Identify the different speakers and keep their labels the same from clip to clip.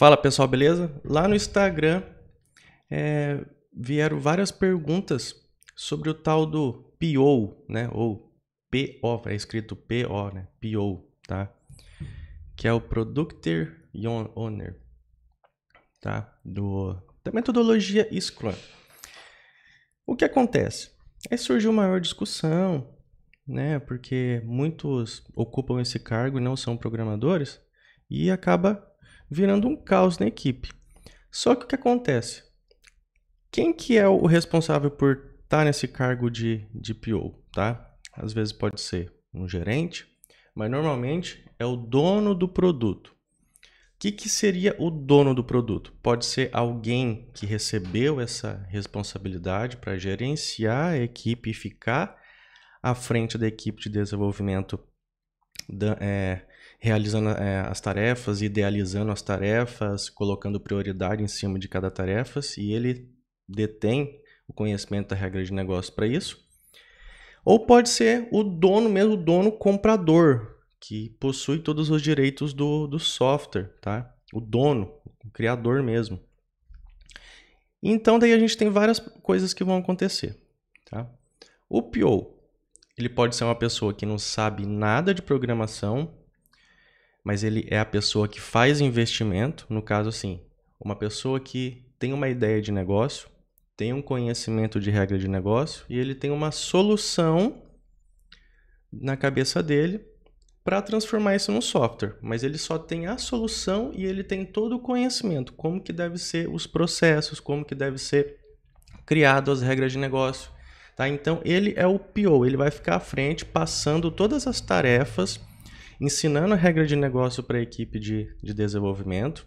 Speaker 1: Fala pessoal, beleza? Lá no Instagram é, vieram várias perguntas sobre o tal do PO, né? Ou PO, é escrito PO, né? PO, tá? Que é o Producter Owner, tá? Do, da metodologia Scrum. O que acontece? Aí surgiu maior discussão, né? Porque muitos ocupam esse cargo e não são programadores e acaba virando um caos na equipe. Só que o que acontece? Quem que é o responsável por estar tá nesse cargo de, de PO, tá? Às vezes pode ser um gerente, mas normalmente é o dono do produto. O que, que seria o dono do produto? Pode ser alguém que recebeu essa responsabilidade para gerenciar a equipe e ficar à frente da equipe de desenvolvimento é, realizando é, as tarefas, idealizando as tarefas, colocando prioridade em cima de cada tarefa, se ele detém o conhecimento da regra de negócio para isso. Ou pode ser o dono mesmo, o dono comprador, que possui todos os direitos do, do software, tá? O dono, o criador mesmo. Então, daí a gente tem várias coisas que vão acontecer, tá? O PO, ele pode ser uma pessoa que não sabe nada de programação, mas ele é a pessoa que faz investimento, no caso assim, uma pessoa que tem uma ideia de negócio, tem um conhecimento de regra de negócio e ele tem uma solução na cabeça dele para transformar isso num software, mas ele só tem a solução e ele tem todo o conhecimento, como que deve ser os processos, como que deve ser criado as regras de negócio, Tá? Então ele é o PO, ele vai ficar à frente passando todas as tarefas, ensinando a regra de negócio para a equipe de, de desenvolvimento,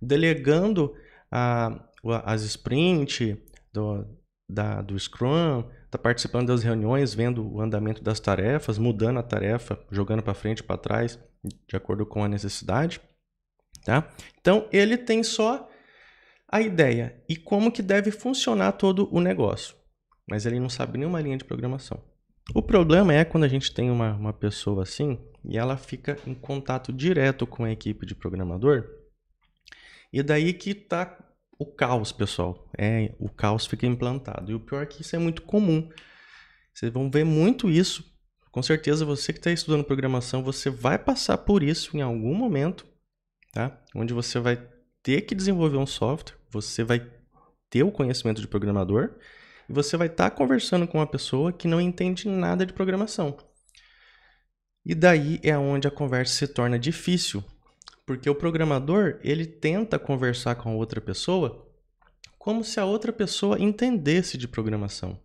Speaker 1: delegando a, as sprint do, da, do Scrum, está participando das reuniões, vendo o andamento das tarefas, mudando a tarefa, jogando para frente, para trás, de acordo com a necessidade, tá? Então ele tem só a ideia e como que deve funcionar todo o negócio mas ele não sabe nenhuma linha de programação. O problema é quando a gente tem uma, uma pessoa assim e ela fica em contato direto com a equipe de programador, e daí que tá o caos, pessoal. É, o caos fica implantado. E o pior é que isso é muito comum. Vocês vão ver muito isso. Com certeza, você que está estudando programação, você vai passar por isso em algum momento, tá? Onde você vai ter que desenvolver um software, você vai ter o conhecimento de programador, e você vai estar tá conversando com uma pessoa que não entende nada de programação. E daí é onde a conversa se torna difícil, porque o programador ele tenta conversar com a outra pessoa como se a outra pessoa entendesse de programação,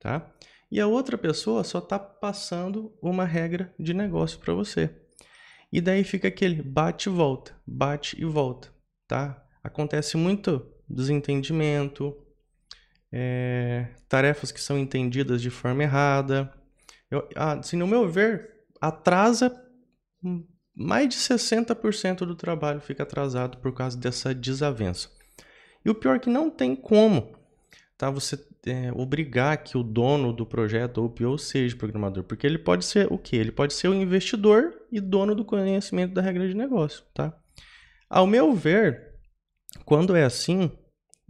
Speaker 1: tá? E a outra pessoa só está passando uma regra de negócio para você. E daí fica aquele bate e volta, bate e volta, tá? Acontece muito desentendimento, é, tarefas que são entendidas de forma errada. Eu, assim, no meu ver, atrasa mais de 60% do trabalho fica atrasado por causa dessa desavença. E o pior é que não tem como tá, você é, obrigar que o dono do projeto ou o PO seja programador, porque ele pode ser o que? Ele pode ser o investidor e dono do conhecimento da regra de negócio, tá? Ao meu ver, quando é assim,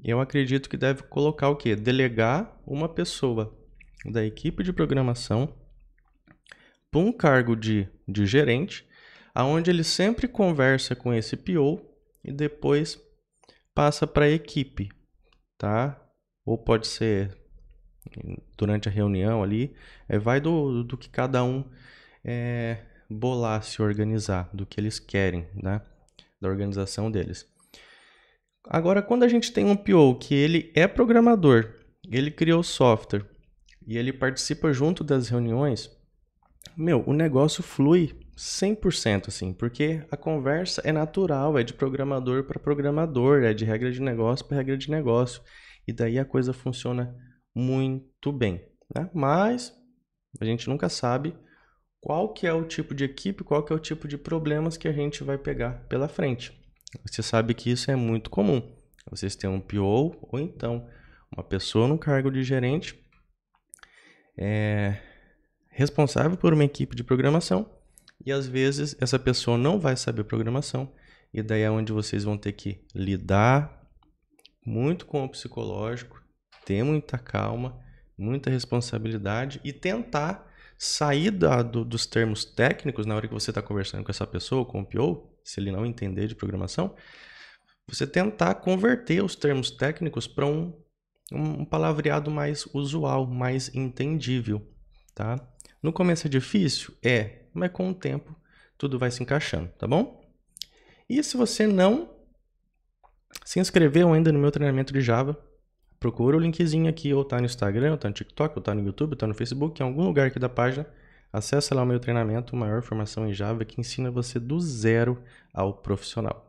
Speaker 1: eu acredito que deve colocar o quê? Delegar uma pessoa da equipe de programação para um cargo de, de gerente, aonde ele sempre conversa com esse PO e depois passa para a equipe, tá? Ou pode ser durante a reunião ali, é, vai do, do que cada um é, bolar, se organizar, do que eles querem, né? Da organização deles. Agora, quando a gente tem um PO que ele é programador, ele criou software e ele participa junto das reuniões, meu, o negócio flui 100% assim, porque a conversa é natural, é de programador para programador, é de regra de negócio para regra de negócio, e daí a coisa funciona muito bem, né? Mas a gente nunca sabe qual que é o tipo de equipe, qual que é o tipo de problemas que a gente vai pegar pela frente. Você sabe que isso é muito comum. Vocês têm um PO ou então uma pessoa no cargo de gerente é, responsável por uma equipe de programação e às vezes essa pessoa não vai saber programação e daí é onde vocês vão ter que lidar muito com o psicológico, ter muita calma, muita responsabilidade e tentar sair da, do, dos termos técnicos na hora que você está conversando com essa pessoa, com o PO, se ele não entender de programação, você tentar converter os termos técnicos para um, um palavreado mais usual, mais entendível, tá? No começo é difícil? É, mas com o tempo tudo vai se encaixando, tá bom? E se você não se inscreveu ainda no meu treinamento de Java, procura o linkzinho aqui, ou tá no Instagram, ou tá no TikTok, ou tá no YouTube, ou tá no Facebook, em algum lugar aqui da página, Acesse lá o meu treinamento Maior Formação em Java que ensina você do zero ao profissional.